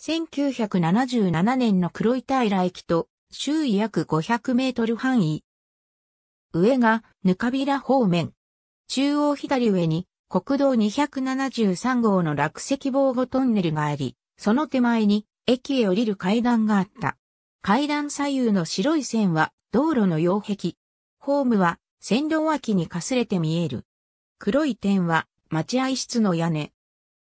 1977年の黒井平駅と周囲約500メートル範囲。上がぬかびら方面。中央左上に国道273号の落石防護トンネルがあり、その手前に駅へ降りる階段があった。階段左右の白い線は道路の擁壁。ホームは線路脇にかすれて見える。黒い点は待合室の屋根。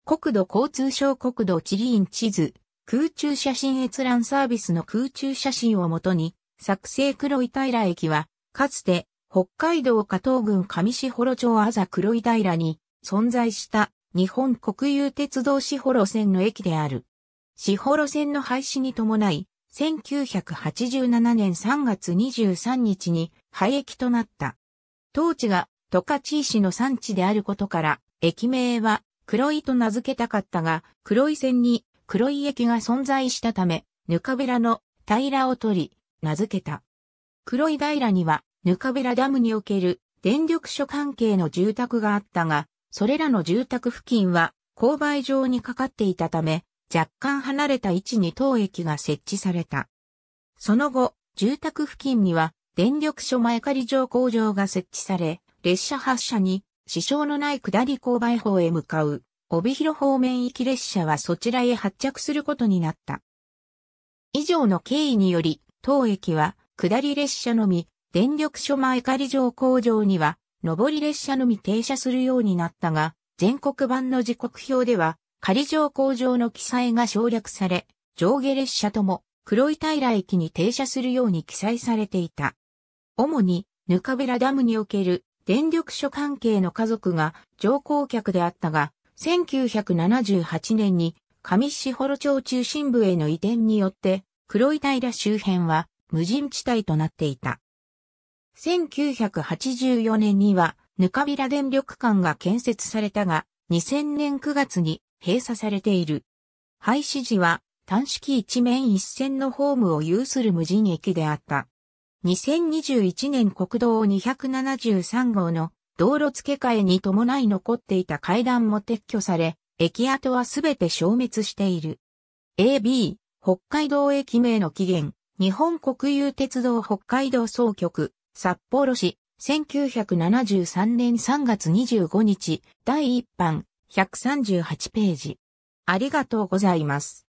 国土交通省国土地理院地図、空中写真閲覧サービスの空中写真をもとに、作成黒井平駅は、かつて、北海道加藤郡上志幌町あざ黒井平に存在した日本国有鉄道志幌線の駅である。志幌線の廃止に伴い、1987年3月23日に廃駅となった。当地が十勝市の産地であることから、駅名は黒井と名付けたかったが、黒井線に黒井駅が存在したため、ぬかべらの平を取り、名付けた。黒井平には、ぬかべらダムにおける電力所関係の住宅があったが、それらの住宅付近は勾配上にかかっていたため、若干離れた位置に当駅が設置された。その後、住宅付近には電力所前借り工場が設置され、列車発車に支障のない下り勾配法へ向かう、帯広方面行き列車はそちらへ発着することになった。以上の経緯により、当駅は、下り列車のみ、電力所前仮上工場には、上り列車のみ停車するようになったが、全国版の時刻表では、仮上工場の記載が省略され、上下列車とも、黒井平駅に停車するように記載されていた。主に、ぬかべらダムにおける電力所関係の家族が乗降客であったが、1978年に上士幌町中心部への移転によって、黒井平周辺は無人地帯となっていた。1984年には、ぬかびら電力館が建設されたが、2000年9月に閉鎖されている。廃止時は、短式一面一線のホームを有する無人駅であった。2021年国道273号の道路付け替えに伴い残っていた階段も撤去され、駅跡はすべて消滅している。AB、北海道駅名の起源、日本国有鉄道北海道総局、札幌市、1973年3月25日、第1版、138ページ。ありがとうございます。